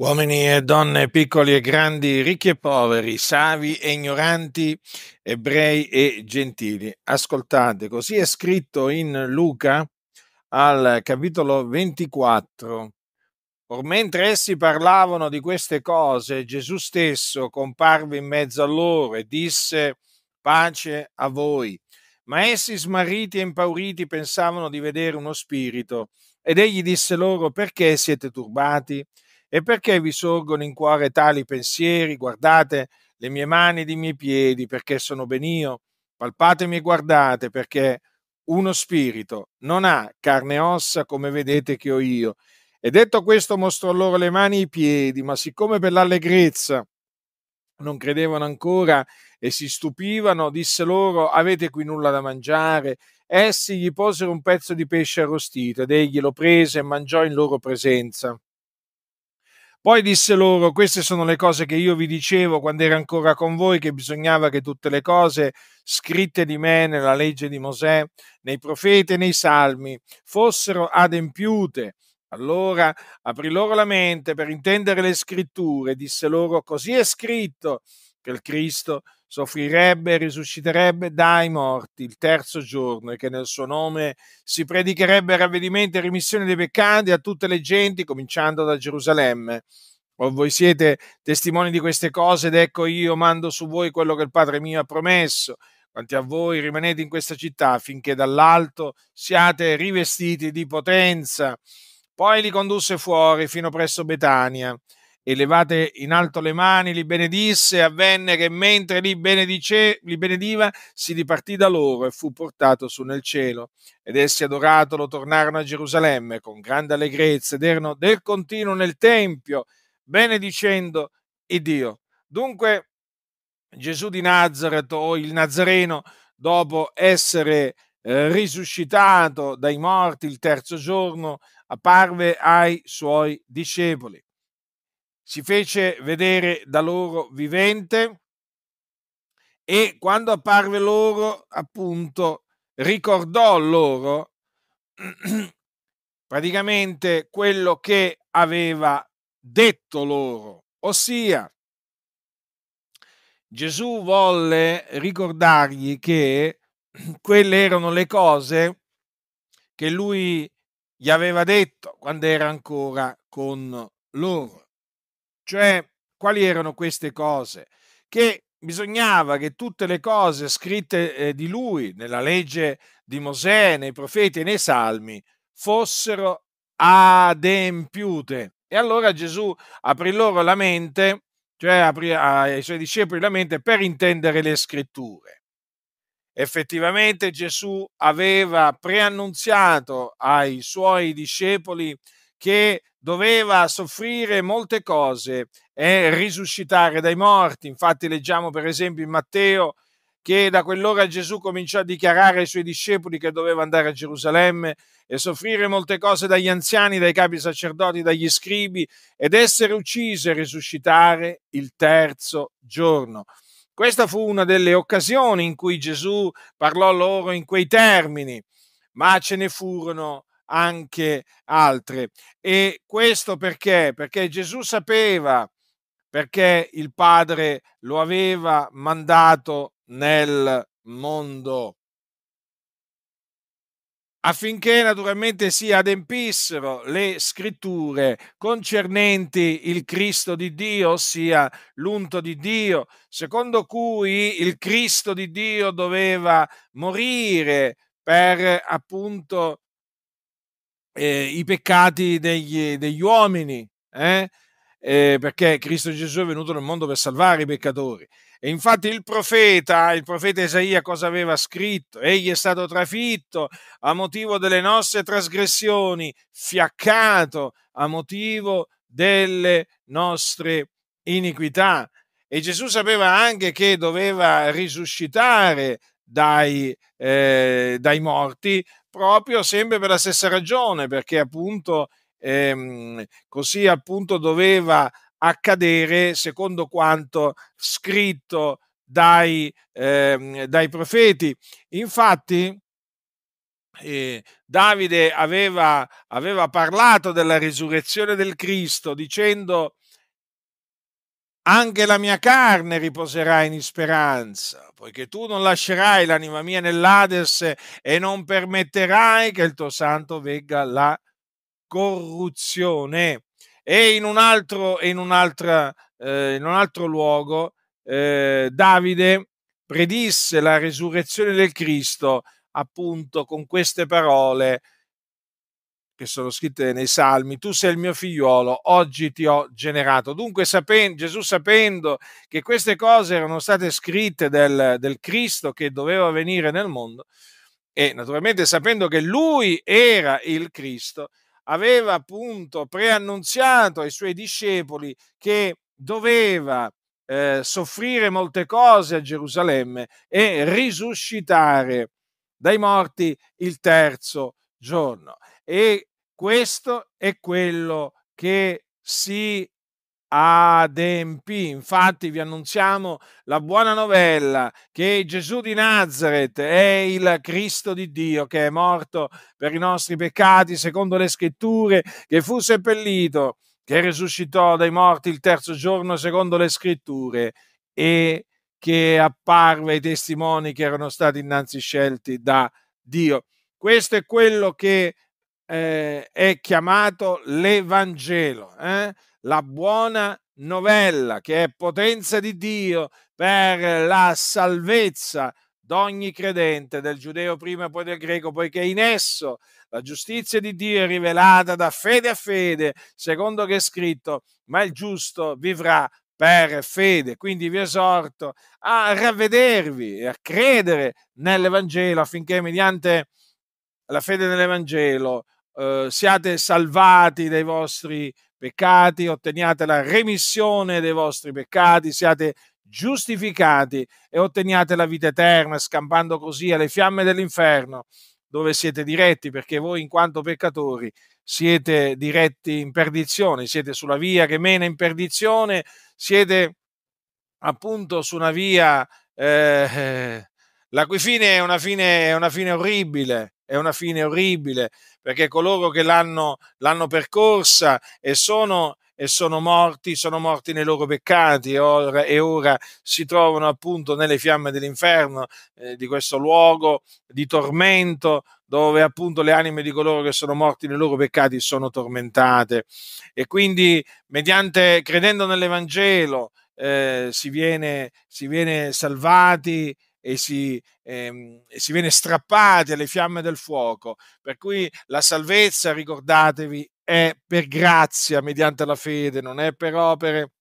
Uomini e donne, piccoli e grandi, ricchi e poveri, savi e ignoranti, ebrei e gentili. Ascoltate, così è scritto in Luca al capitolo 24. Or mentre essi parlavano di queste cose, Gesù stesso comparve in mezzo a loro e disse pace a voi. Ma essi smarriti e impauriti pensavano di vedere uno spirito ed egli disse loro perché siete turbati? E perché vi sorgono in cuore tali pensieri? Guardate le mie mani ed i miei piedi, perché sono ben io. Palpatemi e guardate, perché uno spirito non ha carne e ossa come vedete che ho io. E detto questo mostrò loro le mani e i piedi, ma siccome per l'allegrezza non credevano ancora e si stupivano, disse loro avete qui nulla da mangiare. Essi gli posero un pezzo di pesce arrostito ed egli lo prese e mangiò in loro presenza. Poi disse loro, queste sono le cose che io vi dicevo quando ero ancora con voi, che bisognava che tutte le cose scritte di me nella legge di Mosè, nei profeti e nei salmi, fossero adempiute. Allora aprì loro la mente per intendere le scritture, disse loro, così è scritto, che il Cristo soffrirebbe e risusciterebbe dai morti il terzo giorno e che nel suo nome si predicherebbe ravvedimento e rimissione dei peccati a tutte le genti, cominciando da Gerusalemme. O voi siete testimoni di queste cose ed ecco io mando su voi quello che il Padre mio ha promesso. Quanti a voi rimanete in questa città finché dall'alto siate rivestiti di potenza. Poi li condusse fuori fino presso Betania e levate in alto le mani, li benedisse, avvenne che mentre li, benedice, li benediva si ripartì da loro e fu portato su nel cielo. Ed essi adoratolo tornarono a Gerusalemme con grande allegrezza ed erano del continuo nel Tempio, benedicendo il Dio. Dunque Gesù di Nazareth o il Nazareno, dopo essere eh, risuscitato dai morti il terzo giorno, apparve ai suoi discepoli si fece vedere da loro vivente e quando apparve loro, appunto, ricordò loro praticamente quello che aveva detto loro, ossia Gesù volle ricordargli che quelle erano le cose che lui gli aveva detto quando era ancora con loro. Cioè, quali erano queste cose? Che bisognava che tutte le cose scritte eh, di lui nella legge di Mosè, nei profeti e nei salmi fossero adempiute. E allora Gesù aprì loro la mente, cioè aprì ai suoi discepoli la mente per intendere le scritture. Effettivamente Gesù aveva preannunziato ai suoi discepoli che doveva soffrire molte cose e risuscitare dai morti. Infatti leggiamo per esempio in Matteo che da quell'ora Gesù cominciò a dichiarare ai suoi discepoli che doveva andare a Gerusalemme e soffrire molte cose dagli anziani, dai capi sacerdoti, dagli scribi ed essere ucciso e risuscitare il terzo giorno. Questa fu una delle occasioni in cui Gesù parlò loro in quei termini, ma ce ne furono anche altre. E questo perché? Perché Gesù sapeva perché il Padre lo aveva mandato nel mondo affinché naturalmente si adempissero le scritture concernenti il Cristo di Dio, ossia l'unto di Dio, secondo cui il Cristo di Dio doveva morire per appunto eh, i peccati degli, degli uomini, eh? Eh, perché Cristo Gesù è venuto nel mondo per salvare i peccatori. E infatti il profeta, il profeta Isaia cosa aveva scritto? Egli è stato trafitto a motivo delle nostre trasgressioni, fiaccato a motivo delle nostre iniquità. E Gesù sapeva anche che doveva risuscitare dai, eh, dai morti proprio sempre per la stessa ragione, perché appunto ehm, così appunto doveva accadere secondo quanto scritto dai, ehm, dai profeti. Infatti, eh, Davide aveva, aveva, parlato della risurrezione del Cristo dicendo anche la mia carne riposerà in speranza, poiché tu non lascerai l'anima mia nell'Ades e non permetterai che il tuo santo vegga la corruzione. E in un altro, in un'altra, eh, in un altro luogo eh, Davide predisse la resurrezione del Cristo appunto con queste parole che sono scritte nei salmi, tu sei il mio figliuolo, oggi ti ho generato. Dunque sapendo, Gesù sapendo che queste cose erano state scritte del, del Cristo che doveva venire nel mondo e naturalmente sapendo che lui era il Cristo, aveva appunto preannunziato ai suoi discepoli che doveva eh, soffrire molte cose a Gerusalemme e risuscitare dai morti il terzo giorno. E questo è quello che si adempì. Infatti vi annunziamo la buona novella che Gesù di Nazareth è il Cristo di Dio che è morto per i nostri peccati secondo le scritture, che fu seppellito, che risuscitò dai morti il terzo giorno secondo le scritture e che apparve ai testimoni che erano stati innanzi scelti da Dio. Questo è quello che eh, è chiamato l'Evangelo, eh? la buona novella che è potenza di Dio per la salvezza d'ogni credente, del giudeo prima e poi del greco, poiché in esso la giustizia di Dio è rivelata da fede a fede, secondo che è scritto, ma il giusto vivrà per fede. Quindi vi esorto a ravvedervi e a credere nell'Evangelo affinché mediante la fede nell'Evangelo Uhm, siate salvati dai vostri peccati, otteniate la remissione dei vostri peccati, siate giustificati e otteniate la vita eterna, scampando così alle fiamme dell'inferno dove siete diretti, perché voi in quanto peccatori siete diretti in perdizione, siete sulla via che mena in perdizione, siete appunto su una via eh, eh la cui fine è una fine, è una fine orribile, è una fine orribile, perché coloro che l'hanno, l'hanno percorsa e sono, e sono morti, sono morti nei loro peccati ora, e ora si trovano appunto nelle fiamme dell'inferno, eh, di questo luogo di tormento dove appunto le anime di coloro che sono morti nei loro peccati sono tormentate. E quindi mediante, credendo nell'Evangelo, eh, si, viene, si viene salvati e si, ehm, e si viene strappati alle fiamme del fuoco. Per cui la salvezza, ricordatevi, è per grazia mediante la fede, non è per opere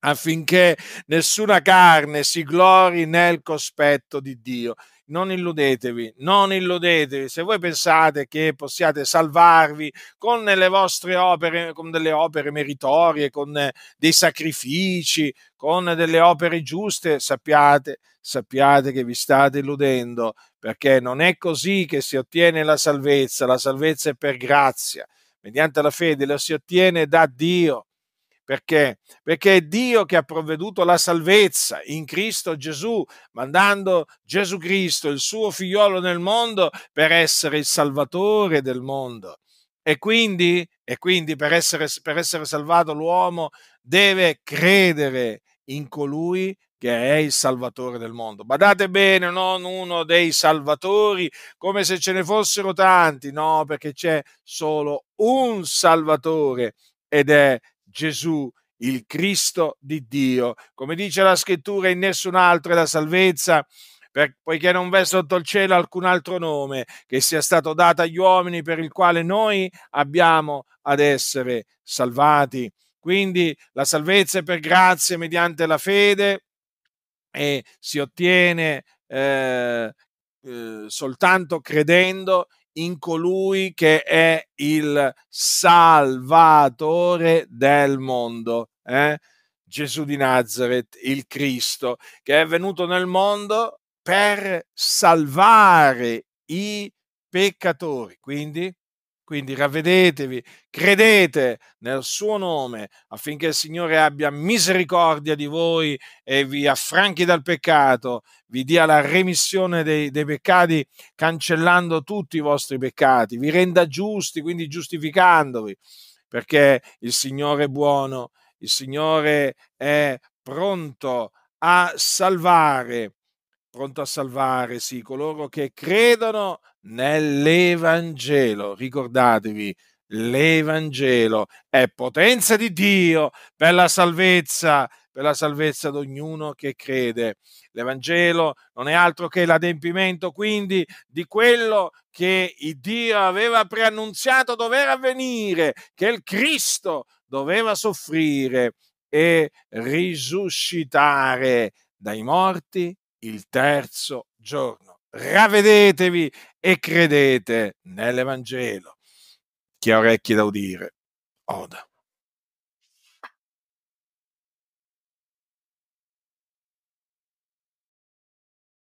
affinché nessuna carne si glori nel cospetto di Dio non illudetevi, non illudetevi. Se voi pensate che possiate salvarvi con le vostre opere, con delle opere meritorie, con dei sacrifici, con delle opere giuste, sappiate, sappiate che vi state illudendo, perché non è così che si ottiene la salvezza. La salvezza è per grazia. Mediante la fede la si ottiene da Dio perché? Perché è Dio che ha provveduto la salvezza in Cristo Gesù, mandando Gesù Cristo, il suo figliolo nel mondo, per essere il salvatore del mondo. E quindi, e quindi per, essere, per essere salvato l'uomo deve credere in colui che è il salvatore del mondo. Badate bene, non uno dei salvatori, come se ce ne fossero tanti, no, perché c'è solo un salvatore ed è Gesù, il Cristo di Dio. Come dice la scrittura, in nessun altro è la salvezza, poiché non v'è sotto il cielo alcun altro nome che sia stato dato agli uomini per il quale noi abbiamo ad essere salvati. Quindi la salvezza è per grazia mediante la fede e si ottiene eh, eh, soltanto credendo in colui che è il salvatore del mondo. Eh? Gesù di Nazareth, il Cristo, che è venuto nel mondo per salvare i peccatori. Quindi quindi ravvedetevi, credete nel suo nome affinché il Signore abbia misericordia di voi e vi affranchi dal peccato, vi dia la remissione dei, dei peccati cancellando tutti i vostri peccati, vi renda giusti, quindi giustificandovi, perché il Signore è buono, il Signore è pronto a salvare, pronto a salvare, sì, coloro che credono nell'Evangelo. Ricordatevi, l'Evangelo è potenza di Dio per la salvezza, per la salvezza di ognuno che crede. L'Evangelo non è altro che l'adempimento quindi di quello che Dio aveva preannunziato dover avvenire, che il Cristo doveva soffrire e risuscitare dai morti il terzo giorno. Ravedetevi e credete nell'Evangelo. Chi ha orecchi da udire, oda.